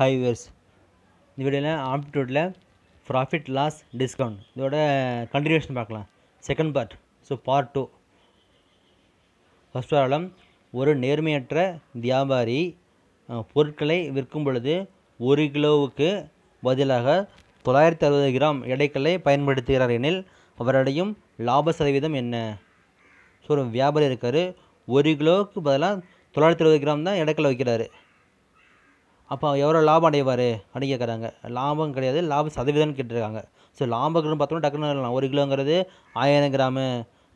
high viewers இந்த வீடியோவில் ஆப்டிடியூட்டில் ப்ராஃபிட் லாஸ் டிஸ்கவுண்ட் இதோட கண்டினியூஷன் பார்க்கலாம் second part so part two first problem ஒரு நேர்மையற்ற வியாபாரி பொருட்களை விற்கும் பொழுது ஒரு கிலோவுக்கு பதிலாக தொள்ளாயிரத்தி அறுபது கிராம் எடைக்களை பயன்படுத்துகிறார் எனில் அவரடையும் லாப சதவீதம் என்ன ஸோ ஒரு வியாபாரி இருக்கார் ஒரு கிலோவுக்கு பதிலாக தொள்ளாயிரத்தி அறுபது கிராம் தான் எடைக்களை வைக்கிறாரு அப்போ எவ்வளோ லாபம் அடைவார் அப்படின்னு கேட்குறாங்க லாபம் கிடையாது லாபம் சதவீதம்னு கேட்டிருக்காங்க ஸோ லாபம்னு பார்த்தோம்னா டக்குன்னு வரலாம் ஒரு கிலோங்கிறது ஆயிரம் கிராமு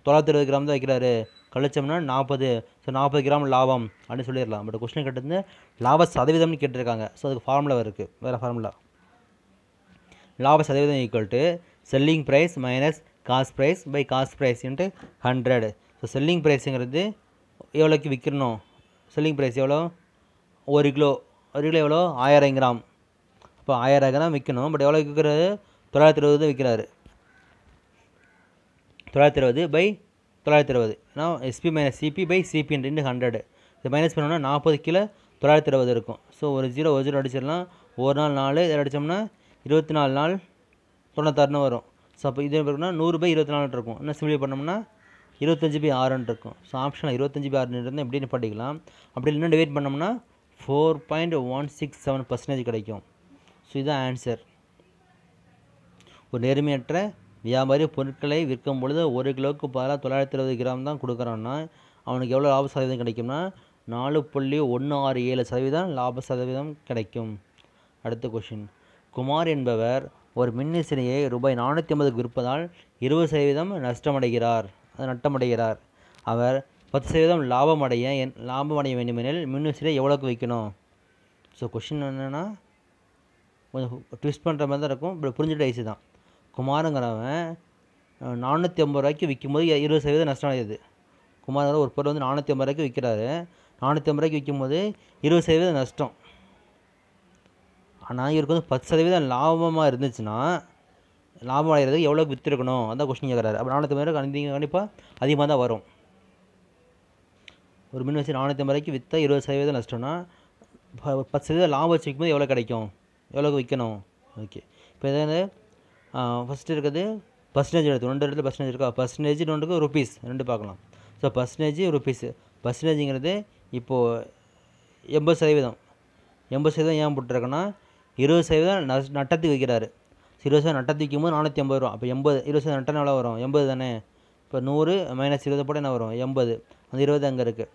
தொள்ளாயிரத்தி இருபது கிராம் தான் வைக்கிறாரு கழிச்சோம்னா நாற்பது ஸோ நாற்பது கிராம் லாபம் அப்படின்னு சொல்லிடலாம் பட் கொஸ்டின் கேட்டது லாப சதவீதம்னு கேட்டிருக்காங்க ஸோ அதுக்கு ஃபார்முலா இருக்குது வேறு ஃபார்முலா லாப சதவீதம் equal to selling price minus cost price by cost price into hundred so selling ப்ரைஸுங்கிறது எவ்வளோக்கு விற்கணும் செல்லிங் ப்ரைஸ் எவ்வளோ ஒரு கிலோ ஒரு கிலோ எவ்வளோ ஆயிரம் கிராம் இப்போ ஆயிரம் கிராம் விற்கணும் பட் எவ்வளோ விற்கிறது தொள்ளாயிரத்தி இருபது தான் விற்கிறாரு தொள்ளாயிரத்தி இருபது பை தொள்ளாயிரத்தி இருபது ஏன்னா SP minus CP by CP ரெண்டு ஹண்ட்ரடு இது மைனஸ் பண்ணோம்னா நாற்பது கிலோ தொள்ளாயிரத்தி இருபது இருக்கும் ஸோ ஒரு ஜீரோ ஒரு ஜீரோ அடிச்சிடலாம் ஒரு நாள் நாலு இதில் அடித்தோம்னா இருபத்தி நாலு நாள் தொண்ணூத்தாறுனு வரும் ஸோ அப்போ இது இருக்குன்னா நூறு பை இருபத்தி நாலு இருக்கும் இன்னும் சிம்பிளி பண்ணோம்னா இருபத்தஞ்சி பை ஆறுன்னு இருக்கும் ஸோ ஆப்ஷனில் இருபத்தஞ்சி பை ஆறுன்னு இருந்தால் எப்படின்னு படிக்கலாம் அப்படி இன்னும் டிவைட் பண்ணோம்னா four point one six seven percentage கிடைக்கும் ஸோ இதுதான் ஆன்சர் ஒரு நேர்மையற்ற வியாபாரி பொருட்களை விற்கும் பொழுது ஒரு கிலோவுக்கு பதிலாக தொள்ளாயிரத்தி இருபது கிராம் தான் கொடுக்குறோன்னா அவனுக்கு எவ்வளோ லாப சதவீதம் கிடைக்கும்னா நாலு புள்ளி ஒன்று ஆறு ஏழு சதவீதம் லாப சதவீதம் கிடைக்கும் அடுத்த கொஷின் குமார் என்பவர் ஒரு மின்னிசினையை ரூபாய் நானூற்றி ஐம்பதுக்கு விற்பதால் இருபது சதவீதம் நஷ்டமடைகிறார் அது நட்டமடைகிறார் அவர் பத்து சதவீதம் லாபம் அடைய என் லாபம் அடைய வேண்டுமெனில் மின்விசிறியை எவ்வளோக்கு வைக்கணும் ஸோ கொஷின் என்னென்னா கொஞ்சம் ட்விஸ்ட் பண்ணுற மாதிரி தான் இருக்கும் இப்படி புரிஞ்சுட்டு ஐசி தான் குமாரங்கிறவன் நானூற்றி ஐம்பது ரூபாய்க்கு விற்கும்போது இருபது சதவீதம் நஷ்டம் அடையுது குமாரங்கிற ஒரு பொருள் வந்து நானூற்றி ஐம்பது ரூபாய்க்கு விற்கிறாரு நானூற்றி ஐம்பது ரூபாய்க்கு விற்கும்போது இருபது சதவீதம் நஷ்டம் ஆனால் இவருக்கு வந்து பத்து சதவீதம் லாபமாக இருந்துச்சுன்னா லாபம் அடைகிறதுக்கு எவ்வளோக்கு விற்றுருக்கணும் அதான் கொஷின் கேட்குறாரு அப்போ நானூற்றி ஐம்பது ரூபாய் கண்டிப்பாக அதிகமாக தான் வரும் ஒரு மின் வச்சு நானூற்றி வரைக்கும் விற்றா இருபது சதவீதம் நஷ்டம்னா பத்து சதவீதம் லாபம் வச்சு விற்கும்போது எவ்வளோ கிடைக்கும் எவ்வளோக்கு விற்கணும் ஓகே இப்போ எதாவது ஃபஸ்ட்டு இருக்கிறது பர்சன்டேஜ் எடுத்து ரெண்டு இடத்துல பர்சன்டேஜ் இருக்கா பர்சன்டேஜ் ரெண்டுக்கு ருபீஸ் ரெண்டு பார்க்கலாம் ஸோ பர்சன்டேஜ் ருபீஸ் பர்சன்டேஜுங்கிறது இப்போது எண்பது சதவீதம் எண்பது சதவீதம் ஏன் போட்டுருக்கேன்னா இருபது சதவீதம் நஷ் நட்டத்துக்கு விற்கிறாரு இருபது சதவீதம் நட்டத்துக்கு விற்கும்போது நானூற்றி ஐம்பது ரூபா அப்போ எண்பது இருபது சதவீதம் நட்டம் எவ்வளோ வரும் எண்பது தானே இப்போ நூறு மைனஸ் இருபது போட என்ன வரும் எண்பது அந்த இருபது அங்கே இருக்குது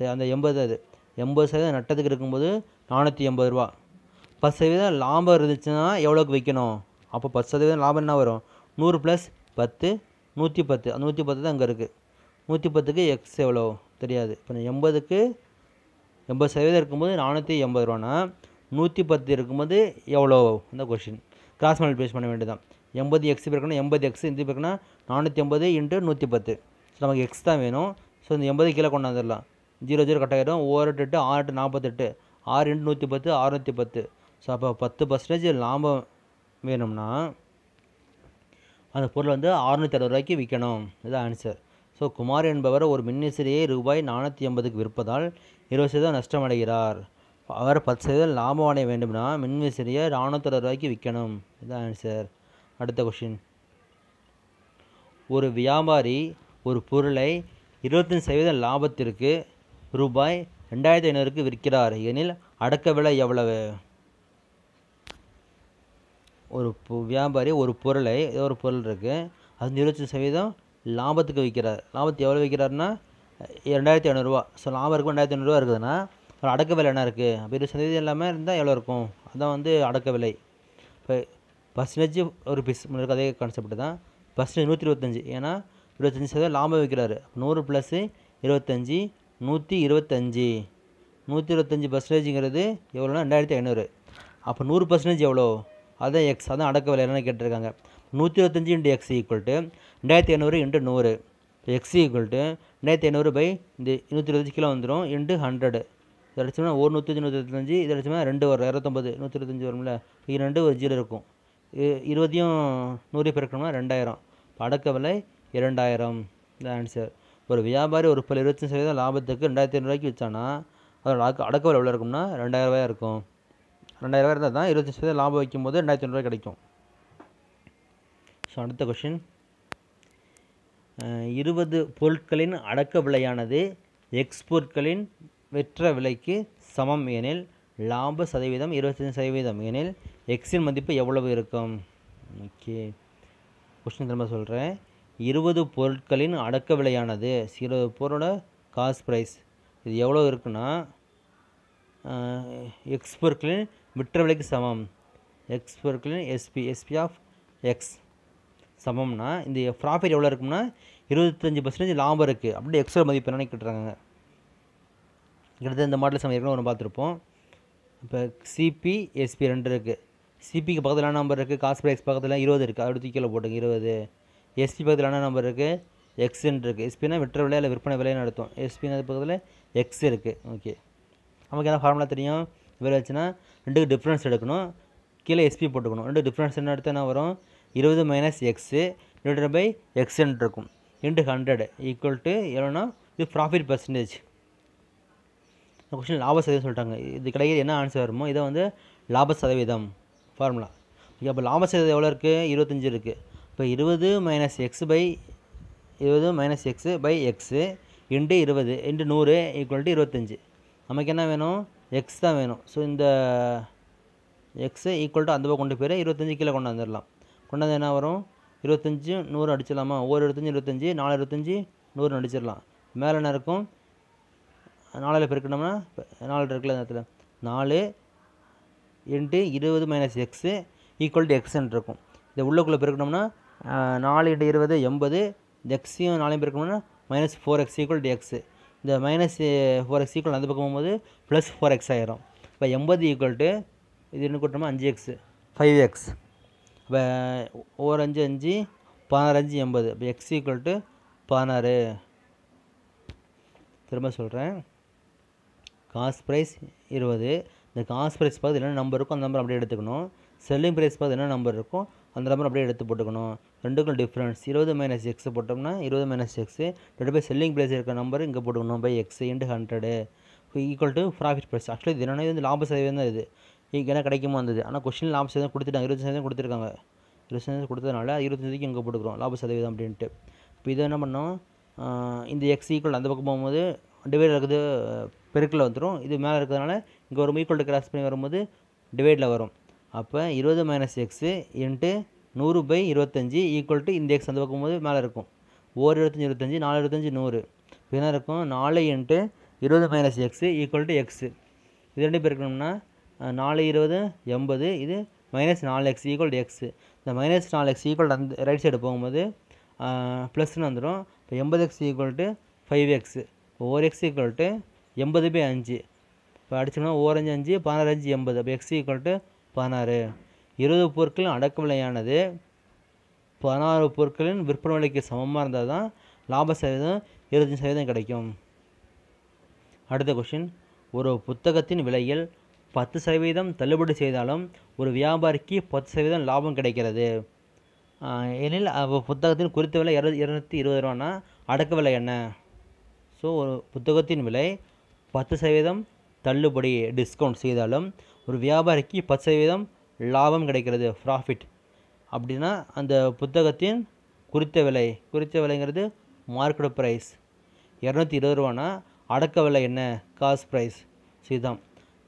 சரி அந்த எண்பது அது எண்பது சதவீதம் நட்டத்துக்கு இருக்கும்போது நானூற்றி எண்பது ரூபா பத்து சதவீதம் லாபம் இருந்துச்சுன்னா எவ்வளோக்கு விற்கணும் அப்போ பத்து சதவீதம் லாபம் என்ன வரும் நூறு ப்ளஸ் பத்து நூற்றி பத்து நூற்றி பத்து தான் அங்கே இருக்குது நூற்றி பத்துக்கு எக்ஸ் எவ்வளோ தெரியாது இப்போ எண்பதுக்கு எண்பது சதவீதம் இருக்கும்போது நானூற்றி எண்பது ரூபான்னா நூற்றி பத்து இருக்கும்போது எவ்வளோ இந்த கொஷின் கிராஸ் மல்டிபிளேஷன் பண்ண வேண்டியதான் எண்பது எக்ஸ் பிறக்கணும் எண்பது எக்ஸ் இந்த பிறக்கணும் நானூற்றி எண்பது இன்ட்டு நூற்றி பத்து ஸோ நமக்கு எக்ஸ் தான் வேணும் ஸோ இந்த எண்பது கீழே கொண்டாந்துடலாம் ஜீரோ ஜீரோ கட் ஆகிடும் ஓர் எட்டு எட்டு ஆறு எட்டு நாற்பத்தெட்டு ஆறு எட்டு நூற்றி பத்து அறுநூற்றி பத்து ஸோ அப்போ பத்து பர்சன்டேஜ் லாபம் வேணும்னா அந்த பொருள் வந்து அறுநூற்றி அறுபது ரூபாய்க்கு விற்கணும் இதுதான் ஆன்சர் ஸோ குமார் என்பவர் ஒரு மின்னிசிறியை ரூபாய் நானூற்றி ஐம்பதுக்கு விற்பதால் இருபது சதவீதம் நஷ்டம் அடைகிறார் அவர் பத்து சதவீதம் லாபம் அடைய வேண்டும்னா மின்விசிறியை நானூற்றி அறுபது ரூபாய்க்கு விற்கணும் இதுதான் ஆன்சர் அடுத்த கொஷின் ஒரு வியாபாரி ஒரு பொருளை இருபத்தஞ்சு சதவீதம் லாபத்திற்கு ரூபாய் ரெண்டாயிரத்தி ஐநூறுக்கு விற்கிறார் எனில் அடக்க விலை எவ்வளவு ஒரு வியாபாரி ஒரு பொருளை ஏதோ ஒரு பொருள் இருக்குது அது இருபத்தி சதவீதம் லாபத்துக்கு விற்கிறார் லாபத்துக்கு எவ்வளோ விற்கிறாருன்னா ரெண்டாயிரத்தி ஐநூறுரூவா ஸோ லாபம் இருக்கும் ரெண்டாயிரத்தி ஐநூறுரூவா இருக்குதுன்னா அப்புறம் அடக்க விலை என்ன இருக்குது அப்போ இருபது சதவீதம் இல்லாமல் இருந்தால் எவ்வளோ இருக்கும் அதுதான் வந்து அடக்க விலை இப்போ பர்சன்டேஜ் ஒரு பிஸ் முன்னாடி அதே கான்செப்ட் தான் பர்சன்டேஜ் நூற்றி இருபத்தஞ்சி ஏன்னா இருபத்தஞ்சி சதவீதம் லாபம் விற்கிறாரு நூறு ப்ளஸ்ஸு இருபத்தஞ்சி நூற்றி இருபத்தஞ்சி நூற்றி இருபத்தஞ்சி பர்சன்டேஜுங்கிறது எவ்வளோனா ரெண்டாயிரத்தி ஐநூறு அப்போ நூறு பர்சன்டேஜ் எவ்வளோ அதான் எக்ஸ் அதான் அடக்க விலை என்னென்னு கேட்டிருக்காங்க நூற்றி இருபத்தஞ்சி இன்ட்டு எக்ஸ் ஈக்குவல் டு ரெண்டாயிரத்தி ஐநூறு இன்ட்டு நூறு எக்ஸ் ஈக்குவல் டு ரெண்டாயிரத்தி ஐநூறு பை இந்த நூற்றி இருபத்தஞ்சி கிலோ வந்துடும் இன்ட்டு ஹண்ட்ரடு இது அடிச்சோம்னா ஒரு நூற்றி நூற்றி இருபத்தஞ்சி இது அடிச்சோம்னா ரெண்டு வரும் இரநூத்தொம்பது நூற்றி இருபத்தஞ்சி வரும்ல இது ரெண்டு ஒரு ஜீரோ இருக்கும் இருபதையும் நூறு பெருக்கணும்னா ரெண்டாயிரம் இப்போ அடக்க விலை இரண்டாயிரம் இந்த ஆன்சர் ஒரு வியாபாரி ஒரு பல இருபத்தஞ்சி சதவீதம் லாபத்துக்கு ரெண்டாயிரத்தி ஐநூறுவாய்க்கு விற்றானா அதோட அடக்க அடக்கவிலை எவ்வளோ இருக்கும்னா ரெண்டாயிரரூவாயா இருக்கும் ரெண்டாயிரரூவா இருந்தால் தான் இருபத்தஞ்சி சதவீதம் லாபம் வைக்கும் போது ரெண்டாயிரத்தி ஐநூறுரூவா கிடைக்கும் ஸோ அடுத்த கொஷின் இருபது பொருட்களின் அடக்க விலையானது எக்ஸ்போர்ட்களின் வெற்ற விலைக்கு சமம் எனில் லாப சதவீதம் இருபத்தஞ்சி சதவீதம் எனில் எக்ஸின் மதிப்பு எவ்வளவு இருக்கும் ஓகே கொஸ்டின் திரும்ப சொல்கிறேன் இருபது பொருட்களின் அடக்க விலையானது இருபது பொருளோட காஸ்ட் ப்ரைஸ் இது எவ்வளோ இருக்குன்னா எக்ஸ் பொருட்களின் விற்ற விலைக்கு சமம் எக்ஸ் பொருட்களின் எஸ்பி எஸ்பி ஆஃப் எக்ஸ் சமம்னா இந்த ப்ராஃபிட் எவ்வளோ இருக்கும்னா இருபத்தஞ்சி பர்சன்டேஜ் லாபம் இருக்குது அப்படியே எக்ஸ்ட்ரா மதிப்பு என்னன்னு கேட்டுறாங்க கிட்டத்தட்ட இந்த மாடல் சமயம் ஒன்று பார்த்துருப்போம் இப்போ சிபி எஸ்பி ரெண்டு இருக்குது சிபிக்கு பக்கத்தில் நம்பர் இருக்குது காசு ப்ரைஸ் பக்கத்தில் இருபது இருக்குது அடுத்து கீழே போட்டுங்க இருபது எஸ்பி பக்கத்தில் என்ன நம்பர் இருக்குது எக்ஸ்ன்னு இருக்குது எஸ்பினா விற்ற விலையில் விற்பனை விலைன்னு நடத்தும் எஸ்பின்னு அது பக்கத்தில் எக்ஸ் இருக்குது ஓகே நமக்கு என்ன ஃபார்முலா தெரியும் விலை வச்சுன்னா ரெண்டுக்கு டிஃப்ரென்ஸ் எடுக்கணும் கீழே எஸ்பி போட்டுக்கணும் ரெண்டு டிஃப்ரென்ஸ் என்ன எடுத்து என்ன வரும் இருபது மைனஸ் எக்ஸு டிவைடட் பை எக்ஸ்ன்னு இருக்கும் ரெண்டு ஹண்ட்ரட் ஈக்குவல் டு எவ்வளோனா இது ப்ராஃபிட் பர்சன்டேஜ் கொஸ்டின் லாப சதவீதம் சொல்லிட்டாங்க இது கிடையாது என்ன ஆன்சர் வருமோ இதை வந்து லாப சதவீதம் ஃபார்முலா ஓகே அப்போ லாப சதவீதம் எவ்வளோ இருக்குது இருபத்தஞ்சி இருக்குது இப்போ இருபது மைனஸ் எக்ஸ் பை இருபது minus x by x into இருபது இன்ட்டு நூறு ஈக்குவல் டு இருபத்தஞ்சி நமக்கு என்ன வேணும் எக்ஸ் தான் வேணும் ஸோ இந்த எக்ஸு ஈக்குவல் டு அந்த பக்கம் கொண்டு போய் இருபத்தஞ்சி கீழே கொண்டு வந்துடலாம் கொண்டு வந்து என்ன வரும் இருபத்தஞ்சி நூறு அடிச்சிடலாமா ஒவ்வொரு இருபத்தஞ்சி இருபத்தஞ்சி நாலு இருபத்தஞ்சி நூறு அடிச்சிடலாம் மேலே என்ன இருக்கும் நாலில் பெருக்கணும்னா நாலு இருக்குல்ல நேரத்தில் நாலு இன்ட்டு இருபது மைனஸ் எக்ஸு ஈக்குவல் டு எக்ஸ்ன்னு இருக்கும் இதை உள்ளக்குள்ளே பெருக்கணும்னா நாலு இட்டு இருபது எண்பது இந்த எக்ஸையும் நாலையும் பெருக்கணும்னா minus four x equal to x இந்த மைனஸ் ஃபோர் எக்ஸ் ஈக்குவல் அந்த பக்கம் போகும்போது ப்ளஸ் ஃபோர் எக்ஸ் ஆயிரும் இப்போ எண்பது ஈக்குவல் டு இது என்ன கூட்டணுமா அஞ்சு எக்ஸு ஃபைவ் எக்ஸ் இப்போ ஓர் அஞ்சு அஞ்சு பதினாறு அஞ்சு எண்பது இப்போ எக்ஸ் ஈக்குவல் டு பதினாறு திரும்ப சொல்கிறேன் காஸ்ட் ப்ரைஸ் இருபது இந்த காஸ்ட் ப்ரைஸ் பார்த்து என்ன நம்பர் இருக்கோ அந்த நம்பர் அப்படியே எடுத்துக்கணும் செல்லிங் ப்ரைஸ் பார்த்து என்ன நம்பர் இருக்கோ அந்த நம்பர் அப்படியே எடுத்து போட்டுக்கணும் ரெண்டுக்கும் டிஃப்ரென்ஸ் இருபது மைனஸ் எக்ஸ் போட்டோம்னா இருபது மைனஸ் எக்ஸ் ரெண்டு பை செல்லிங் ப்ரைஸ் இருக்க நம்பர் இங்கே போட்டுக்கணும் by x into hundred equal to profit price actually இது இது வந்து லாப சதவீதம் தான் இது ஏன்னா கிடைக்குமா இருந்தது ஆனால் கொஸ்டின் லாப சதவீதம் கொடுத்துட்டாங்க இருபது சதவீதம் கொடுத்துருக்காங்க இருபது சதவீதம் கொடுத்ததுனால இருபத்தஞ்சுக்கு இங்கே போட்டுக்கிறோம் லாப சதவீதம் அப்படின்ட்டு இப்போ இது என்ன பண்ணோம் இந்த எக்ஸ் ஈக்குவல் அந்த பக்கம் போகும்போது டிவைடில் இருக்குது பெருக்கில் வந்துடும் இது மேலே இருக்கிறதுனால இங்கே ஒரு ஈக்குவல் கிராஸ் பண்ணி வரும்போது டிவைடில் வரும் அப்போ இருபது மைனஸ் எக்ஸு இன்ட்டு நூறு பை இருபத்தஞ்சி ஈக்குவல் டு இந்த எக்ஸ் அந்த பக்கம் போது மேலே இருக்கும் ஓர் இருபத்தஞ்சி இருபத்தஞ்சி நாலு இருபத்தஞ்சி நூறு இப்போ என்ன இருக்கும் நாலு இன்ட்டு இருபது minus x equal to x இது ரெண்டு பேர் இருக்கணும்னா நாலு இருபது எண்பது இது மைனஸ் நாலு எக்ஸ் ஈக்குவல் டு எக்ஸு இந்த மைனஸ் நாலு எக்ஸ் ஈக்குவல் அந்த ரைட் சைடு போகும்போது ப்ளஸ்னு வந்துடும் இப்போ எண்பது x equal to five x or x equal to எண்பது பை அஞ்சு இப்போ அடிச்சோம்னா ஓரஞ்சு அஞ்சு பதினாறு அஞ்சு எண்பது அப்போ எக்ஸ் ஈக்குவல் டு பதினாறு இருபது பொருட்களின் அடக்க விலையானது பதினாறு பொருட்களின் விற்பனை விலைக்கு சமமாக இருந்தால் தான் லாப சதவீதம் இருபத்தஞ்சி சதவீதம் கிடைக்கும் அடுத்த கொஷின் ஒரு புத்தகத்தின் விலையில் பத்து சதவீதம் தள்ளுபடி செய்தாலும் ஒரு வியாபாரிக்கு பத்து சதவீதம் லாபம் கிடைக்கிறது எனில் புத்தகத்தின் குறித்த விலை இரு இரநூத்தி இருபது ரூபான்னா அடக்க விலை என்ன ஸோ ஒரு புத்தகத்தின் விலை பத்து சதவீதம் தள்ளுபடி டிஸ்கவுண்ட் செய்தாலும் ஒரு வியாபாரிக்கு பத்து சதவீதம் லாபம் கிடைக்கிறது ப்ராஃபிட் அப்படின்னா அந்த புத்தகத்தின் குறித்த விலை குறித்த விலைங்கிறது மார்க்கெட் ப்ரைஸ் இரநூத்தி இருபது ரூபானா அடக்க விலை என்ன காஸ்ட் ப்ரைஸ் ஸோ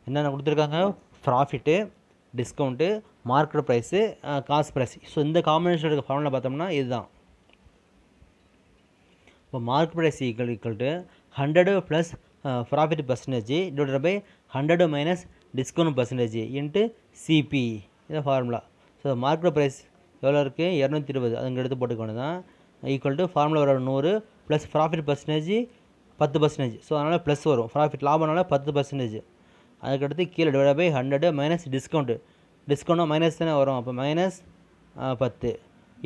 என்னென்ன கொடுத்துருக்காங்க profit discount market price cost price so இந்த காம்பினேஷன் இருக்க ஃபார்மில் பார்த்தோம்னா இதுதான் இப்போ mark price equal equal to hundred plus profit percentage divided by hundred minus discount percentage into CP இதான் ஃபார்முலா ஸோ மார்க்கெட் ப்ரைஸ் எவ்வளோ இருக்குது இரநூத்தி இருபது அதுங்க எடுத்து போட்டுக்கணும் தான் ஈக்குவல் டு ஃபார்முலா வர நூறு ப்ளஸ் ப்ராஃபிட் பர்சன்டேஜ் பத்து பர்சன்டேஜ் ஸோ அதனால் ப்ளஸ் வரும் ப்ராஃபிட் லாபம்னால பத்து பர்சன்டேஜ் அதுக்கடுத்து கீழே divide by hundred minus discount டிஸ்கவுண்ட்டும் மைனஸ் தானே வரும் அப்போ மைனஸ் பத்து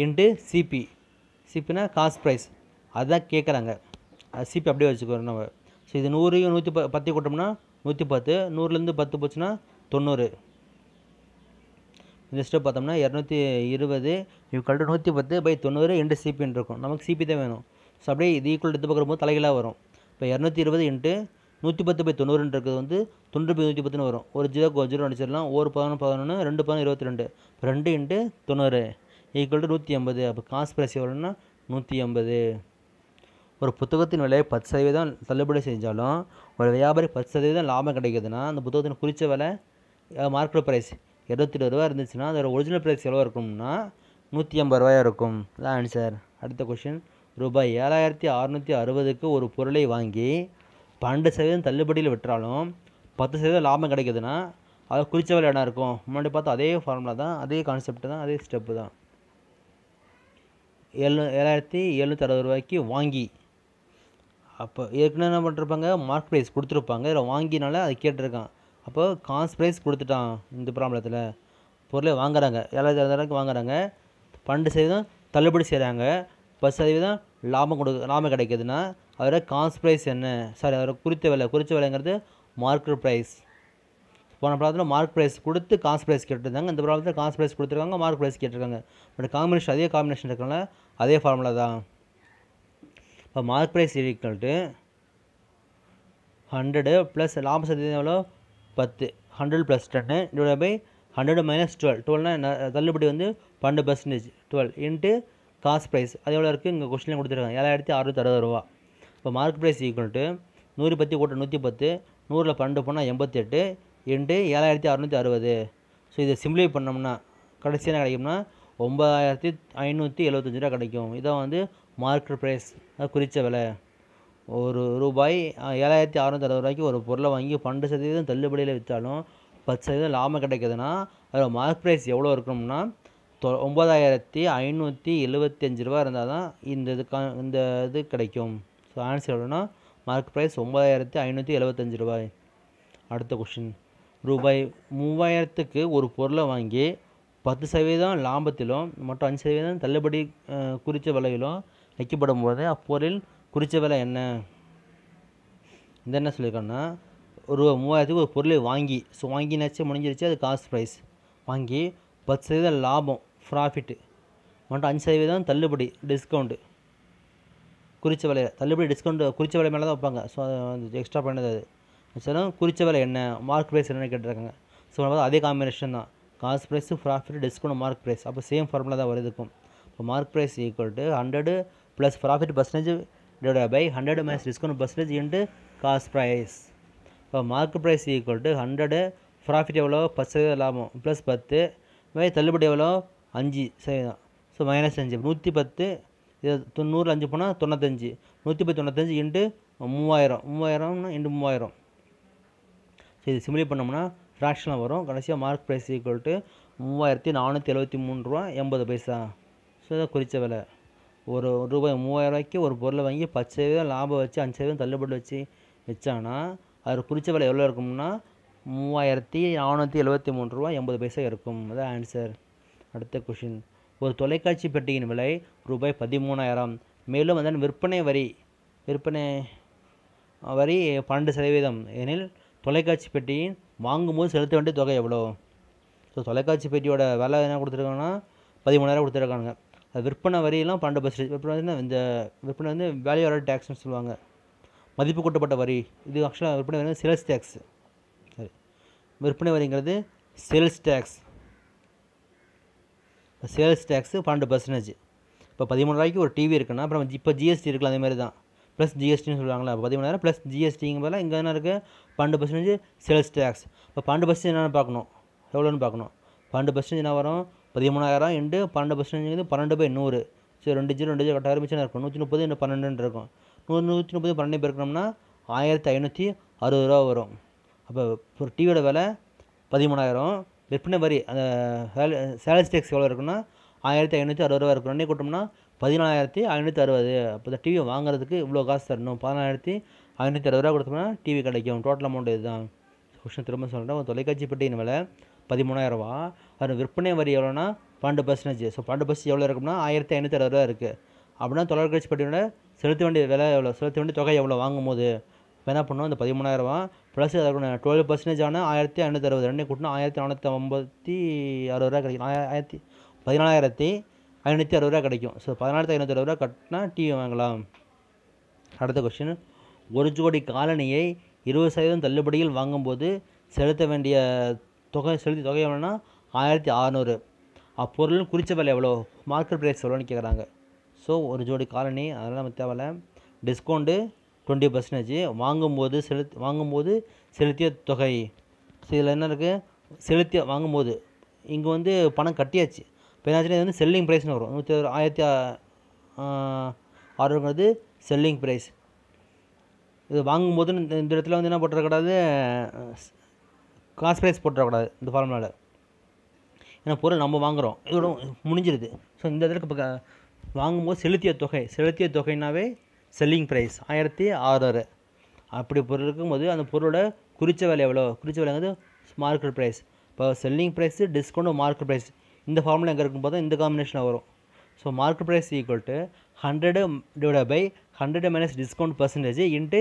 இன்ட்டு சிபி சிபினா காஸ்ட் ப்ரைஸ் அதுதான் கேட்குறாங்க சிபி அப்படியே வச்சுக்கோங்க நம்ம ஸோ இது நூறு நூற்றி ப பத்து கூட்டோம்னா நூற்றி பத்து நூறுலேருந்து பத்து போச்சுன்னா தொண்ணூறு நெக்ஸ்ட்டு பார்த்தோம்னா இரநூத்தி இருபது ஈக்குவல் நூற்றி பத்து பை தொண்ணூறு இன்ட்டு சிபின்னு இருக்கும் நமக்கு சிபி தான் வேணும் ஸோ அப்படியே இது ஈக்குவல் எடுத்து போது தலைகளாக வரும் இப்போ இரநூத்தி இருபது இன்ட்டு நூற்றி பத்து பை தொண்ணூறுன்றது வந்து தொண்ணூறு பை நூற்றி பத்துன்னு வரும் ஒரு ஜீரோ ஜீரோ அடிச்சிடலாம் ஒரு பதினொன்று பதினொன்று ரெண்டு பதினொன்று இருபத்தி ரெண்டு ரெண்டு இன்ட்டு தொண்ணூறு ஈக்குவல் டு நூற்றி ஐம்பது அப்போ காசு பிரைஸ் எவ்வளோன்னா நூற்றி ஐம்பது ஒரு புத்தகத்தின் விலையை பத்து சதவீதம் தள்ளுபடி செஞ்சாலும் ஒரு வியாபாரி பத்து சதவீதம் லாபம் கிடைக்குதுன்னா அந்த புத்தகத்தின் குறித்த விலை மார்க்கெட் ப்ரைஸ் இருபத்தி ரூபா இருந்துச்சுன்னா அதோட ஒரிஜினல் ப்ரைஸ் எவ்வளோ இருக்கும்னா நூற்றி ஐம்பது ரூபாயாக இருக்கும் தான் ஆன்சர் அடுத்த கொஷின் ரூபாய் ஏழாயிரத்தி அறநூற்றி அறுபதுக்கு ஒரு பொருளை வாங்கி பன்னெண்டு சதவீதம் தள்ளுபடியில் விட்டுறாலும் பத்து சதவீதம் லாபம் கிடைக்குதுன்னா அது குறித்த வேலை இடம் இருக்கும் முன்னாடி பார்த்தா அதே ஃபார்முலா தான் அதே கான்செப்ட் தான் அதே ஸ்டெப்பு தான் ஏழு ஏழாயிரத்தி எழுநூற்றி அறுபது ரூபாய்க்கு வாங்கி அப்போ ஏற்கனவே என்ன பண்ணிருப்பாங்க மார்க் ப்ரைஸ் கொடுத்துருப்பாங்க இதில் வாங்கினால அது கேட்டிருக்கான் அப்போது காஸ் ப்ரைஸ் கொடுத்துட்டான் இந்த ப்ராப்ளத்தில் பொருளை வாங்குறாங்க ஏழாயிரத்தி அறுநூறுவாய்க்கு வாங்குறாங்க பன்னெண்டு சதவீதம் தள்ளுபடி செய்கிறாங்க பத்து சதவீதம் லாபம் கொடு லாபம் கிடைக்கிதுன்னா அதோட காஸ் ப்ரைஸ் என்ன சாரி அதோட குறித்த விலை குறித்த விலைங்கிறது மார்க்கெட் ப்ரைஸ் போன ப்ராப்ளத்தில் மார்க் ப்ரைஸ் கொடுத்து காசு ப்ரைஸ் கேட்டிருந்தாங்க இந்த ப்ராப்ளத்தில் காசு ப்ரைஸ் கொடுத்துருக்காங்க மார்க் ப்ரைஸ் கேட்டிருக்காங்க பட் காம்பினேஷன் அதே காம்பினேஷன் இருக்கிறனால அதே ஃபார்முலா தான் இப்போ mark price equal hundred plus லாபம் சதவீதம் எவ்வளோ பத்து ஹண்ட்ரட் ப்ளஸ் டென்னு divide by hundred minus twelve டுவெல்னா என்ன தள்ளுபடி வந்து பன்னெண்டு percentage twelve into cost price அது எவ்வளோ இருக்குது இங்கே கொஸ்டினில் கொடுத்துருக்காங்க ஏழாயிரத்தி அறுபத்தி அறுபது ரூபா இப்போ மார்க் ப்ரைஸ் ஈக்குவல் டு நூறு பத்தி கூட்ட நூற்றி பத்து நூறில் பன்னெண்டு போனால் எண்பத்தெட்டு இன்ட்டு ஏழாயிரத்தி அறுநூற்றி அறுபது ஸோ இதை சிம்ப்ளிஃபை பண்ணோம்னா கடைசியாக என்ன கிடைக்கும்னா ஒம்பதாயிரத்தி ஐநூற்றி எழுபத்தஞ்சி ரூபா கிடைக்கும் இதான் வந்து மார்க்கெட் ப்ரைஸ் குறித்த விலை ஒரு ரூபாய் ஏழாயிரத்தி அறநூற்றி அறுபது ரூபாய்க்கு ஒரு பொருளை வாங்கி பன்னெண்டு சதவீதம் தள்ளுபடியில் விற்றாலும் பத்து சதவீதம் லாபம் கிடைக்குதுன்னா அதில் மார்க் ப்ரைஸ் எவ்வளோ இருக்கணும்னா தொ ஒம்பதாயிரத்தி ஐநூற்றி எழுபத்தஞ்சு ரூபா இருந்தால் தான் இந்த இதுக்கான இந்த இது கிடைக்கும் ஸோ ஆன்சர் எவ்வளோன்னா மார்க் ப்ரைஸ் ஒம்பதாயிரத்தி ஐநூற்றி எழுபத்தஞ்சு ரூபாய் அடுத்த கொஷின் ரூபாய் மூவாயிரத்துக்கு ஒரு பொருளை வாங்கி பத்து சதவீதம் லாபத்திலும் மற்றும் அஞ்சு சதவீதம் தள்ளுபடி குறித்த விலையிலும் வைக்கப்படும் போது அப்பொருள் குறித்த விலை என்ன இது என்ன சொல்லியிருக்காங்கன்னா ஒரு மூவாயிரத்துக்கு ஒரு பொருளை வாங்கி ஸோ வாங்கினாச்சு முடிஞ்சிருச்சு அது காஸ்ட் ப்ரைஸ் வாங்கி பத்து சதவீதம் லாபம் ப்ராஃபிட்டு மட்டும் அஞ்சு சதவீதம் தள்ளுபடி டிஸ்கவுண்ட்டு குறித்த விலையில் தள்ளுபடி டிஸ்கவுண்ட் குறித்த விலை மேலே தான் வைப்பாங்க ஸோ அது எக்ஸ்ட்ரா பண்ணது அது சொல்லும் குறித்த விலை என்ன மார்க் ப்ரைஸ் என்னென்னு கேட்டிருக்காங்க ஸோ அதே காம்பினேஷன் தான் cost price profit discount mark price அப்போ சேம் ஃபார்முலா தான் வருதுக்கும் இப்போ mark price equal to hundred plus profit percentage divided by 100 minus discount percentage into cost price இப்போ mark price equal to hundred profit எவ்வளோ பத்து சதவீதம் லாபம் ப்ளஸ் பத்து இதுமாதிரி தள்ளுபடி எவ்வளோ அஞ்சு சதவீதம் ஸோ மைனஸ் அஞ்சு நூற்றி பத்து இது தொண்ணூறு அஞ்சு போனால் தொண்ணூத்தஞ்சு நூற்றி பத்து தொண்ணூத்தஞ்சு இண்டு மூவாயிரம் மூவாயிரம்னா இண்டு மூவாயிரம் ஸோ இது சிமிலி பண்ணோம்னா ஃப்ராக்ஷனில் வரும் கடைசியாக மார்க் ப்ரைஸ் ஈக்குவல் டு மூவாயிரத்தி நானூற்றி எழுபத்தி மூணு ரூபா எண்பது பைசா ஸோ இதை குறித்த விலை ஒரு ரூபாய் ரூபாய்க்கு ஒரு பொருளை வாங்கி பத்து சதவீதம் லாபம் வச்சு அஞ்சு சதவீதம் தள்ளுபடி வச்சு விற்றான்னா அது குறித்த விலை எவ்வளோ இருக்கும்னா மூவாயிரத்தி நானூற்றி எழுபத்தி மூணு ரூபா எண்பது பைசா இருக்கும் அதான் ஆன்சர் அடுத்த கொஷின் ஒரு தொலைக்காட்சி பெட்டியின் விலை ரூபாய் பதிமூணாயிரம் மேலும் அதன் விற்பனை வரி விற்பனை வரி பன்னெண்டு சதவீதம் எனில் தொலைக்காட்சி பெட்டியின் வாங்கும்போது செலுத்த வேண்டிய தொகை எவ்வளோ ஸோ தொலைக்காட்சி பெட்டியோட விலை என்ன கொடுத்துருக்காங்கன்னா பதிமூணாயிரம் கொடுத்துருக்காங்க விற்பனை வரியெல்லாம் பன்னெண்டு பர்சன்டேஜ் விற்பனை வந்து இந்த விற்பனை வந்து வேல்யூ ஆடட் டேக்ஸ்னு சொல்லுவாங்க மதிப்பு கூட்டப்பட்ட வரி இது ஆக்சுவலாக விற்பனை வரி சேல்ஸ் டேக்ஸ் சரி விற்பனை வரிங்கிறது சேல்ஸ் டேக்ஸ் சேல்ஸ் டேக்ஸு பன்னெண்டு பர்சன்டேஜ் இப்போ பதிமூணு ரூபாய்க்கு ஒரு டிவி இருக்குன்னா அப்புறம் இப்போ ஜிஎஸ்டி இருக்கலாம் அதே மாதிரி தான் ப்ளஸ் ஜிஎஸ்டின்னு சொல்லுவாங்களா பதிமூணாயிரம் ப்ளஸ் ஜிஎஸ்டிங்க போல இங்கே என்ன இருக்குது பன்னெண்டு பர்சன்டேஜ் சேல்ஸ் டேக்ஸ் இப்போ பன்னெண்டு பர்சன்டேஜ் என்னென்னு பார்க்கணும் எவ்வளோன்னு பார்க்கணும் பன்னெண்டு பர்சன்டேஜ் என்ன வரும் பதிமூணாயிரம் இன்ட்டு பன்னெண்டு வந்து பன்னெண்டு பை நூறு சரி ரெண்டு ஜீரோ ரெண்டு ஜீரோ கட்ட ஆரம்பிச்சு இருக்கும் நூற்றி முப்பது இன்னும் பன்னெண்டுன்னு இருக்கும் நூறு நூற்றி முப்பது பன்னெண்டு பேருக்கணும்னா ஆயிரத்தி ஐநூற்றி அறுபது ரூபா வரும் அப்போ ஒரு டிவியோட விலை பதிமூணாயிரம் விற்பனை வரி அந்த சேலரி டேக்ஸ் எவ்வளோ இருக்குன்னா ஆயிரத்தி ஐநூற்றி அறுபது ரூபா இருக்கும் ரெண்டே கூட்டோம்னா பதினாலாயிரத்தி ஐநூற்றி அறுபது அப்போ இந்த டிவி வாங்குறதுக்கு இவ்வளோ காசு தரணும் பதினாயிரத்தி ஐநூற்றி அறுபது ரூபா கொடுத்தோம்னா டிவி கிடைக்கும் டோட்டல் அமௌண்ட் இதுதான் கொஸ்டின் திரும்ப சொல்கிறேன் ஒரு தொலைக்காட்சி பெட்டியின் விலை பதிமூணாயிரரூவா வரும் விற்பனை வரி எவ்வளோனா பன்னெண்டு பர்சன்டேஜ் ஸோ பன்னெண்டு பர்சன்டேஜ் எவ்வளோ இருக்கும்னா ஆயிரத்தி ஐநூற்றி அறுபது ரூபா இருக்குது அப்படின்னா தொழிற்கட்சி பட்டியோட செலுத்த வேண்டிய விலை எவ்வளோ செலுத்த வேண்டிய தொகை எவ்வளோ வாங்கும் போது என்ன பண்ணோம் இந்த பதிமூணாயிரரூவா ப்ளஸ் அதுக்கு டுவெல் பர்சன்டேஜ் ஆனால் ஆயிரத்தி ஐநூற்றி அறுபது ரெண்டு கூட்டினா ஆயிரத்தி நானூற்றி ஐம்பத்தி அறுபது ரூபா கிடைக்கும் ஆயிரத்தி பதினாலாயிரத்தி ஐநூற்றி அறுபது ரூபா கிடைக்கும் ஸோ பதினாயிரத்தி ஐநூற்றி அறுபது ரூபா கட்டினா டிவி வாங்கலாம் அடுத்த கொஸ்டின் ஒரு ஜோடி காலணியை இருபது சதவீதம் தள்ளுபடியில் வாங்கும்போது செலுத்த வேண்டிய தொகை செலுத்தி தொகை எவ்வளோன்னா ஆயிரத்தி அறநூறு அப்பொருளும் குறித்த விலை எவ்வளோ மார்க்கெட் ப்ரைஸ் எவ்வளோன்னு கேட்குறாங்க ஸோ ஒரு ஜோடி காலனி அதெல்லாம் நம்ம தேவையில்ல டிஸ்கவுண்ட்டு டுவெண்ட்டி பர்சன்டேஜ் வாங்கும்போது செலுத் வாங்கும்போது செலுத்திய தொகை ஸோ இதில் என்ன இருக்குது செலுத்திய வாங்கும்போது இங்கே வந்து பணம் கட்டியாச்சு இப்போ என்னாச்சுன்னா இது வந்து செல்லிங் ப்ரைஸ்னு வரும் நூற்றி ஆயிரத்தி ஆறுங்கிறது செல்லிங் ப்ரைஸ் இது வாங்கும்போது இந்த இடத்துல வந்து என்ன போட்டுறக்கூடாது காஸ்ட் ப்ரைஸ் போட்டுறக்கூடாது இந்த ஃபார்முலாவில் ஏன்னா பொருள் நம்ம வாங்குகிறோம் இதோட முடிஞ்சிருது ஸோ இந்த இடத்துல இப்போ வாங்கும்போது செலுத்திய தொகை செலுத்திய தொகைனாவே செல்லிங் ப்ரைஸ் ஆயிரத்தி ஆறு அப்படி பொருள் இருக்கும்போது அந்த பொருளோட குறித்த விலை எவ்வளோ குறித்த விலை வந்து மார்க்கெட் ப்ரைஸ் இப்போ selling price discount market price இந்த ஃபார்முலா எங்கே இருக்கும் போது இந்த காம்பினேஷனாக வரும் so market price equal to hundred divide by hundred minus discount percentage into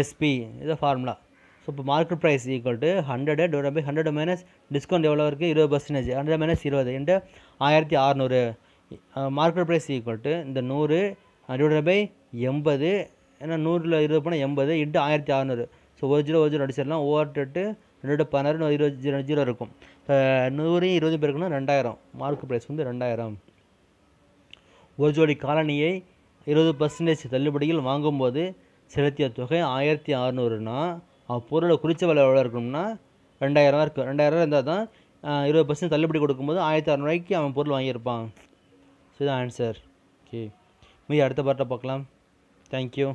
SP இதை ஃபார்முலா ஸோ இப்போ market price equal to hundred divide by hundred minus discount எவ்வளோ இருக்குது இருபது பர்சன்டேஜ் ஹண்ட்ரட் மைனஸ் இருபது இன்ட்டு ஆயிரத்தி அறநூறு மார்க்கெட் ப்ரைஸ் ஈக்குவல் டு இந்த நூறு டிவைட் பை எண்பது ஏன்னா நூறில் இருபது போனால் எண்பது இன்ட்டு ஆயிரத்தி அறநூறு ஸோ ஒரு ஜீரோ ஒரு ஜீரோ அடிச்சிடலாம் ஓவர் டெட்டு ரெண்டு பதினாறு இருபது ஜீரோ ஜீரோ இருக்கும் இப்போ நூறையும் இருபது பேருக்குன்னா ரெண்டாயிரம் மார்க்கெட் ப்ரைஸ் வந்து ரெண்டாயிரம் ஒரு ஜோடி காலனியை இருபது பர்சன்டேஜ் தள்ளுபடியில் வாங்கும்போது செலுத்திய தொகை ஆயிரத்தி அறநூறுனா பொருளை குறித்த விலை எவ்வளோ இருக்கணும்னா ரெண்டாயிரரூவா இருக்குது ரெண்டாயிரரூவா இருந்தால் தான் இருபது பர்சன்ட் தள்ளுபடி கொடுக்கும்போது ஆயிரத்தி அறநூறுவாய்க்கு அவன் பொருள் வாங்கியிருப்பான் ஸோ இதுதான் ஆன்சர் ஓகே மீ அடுத்த பாட்டை பார்க்கலாம் தேங்க்யூ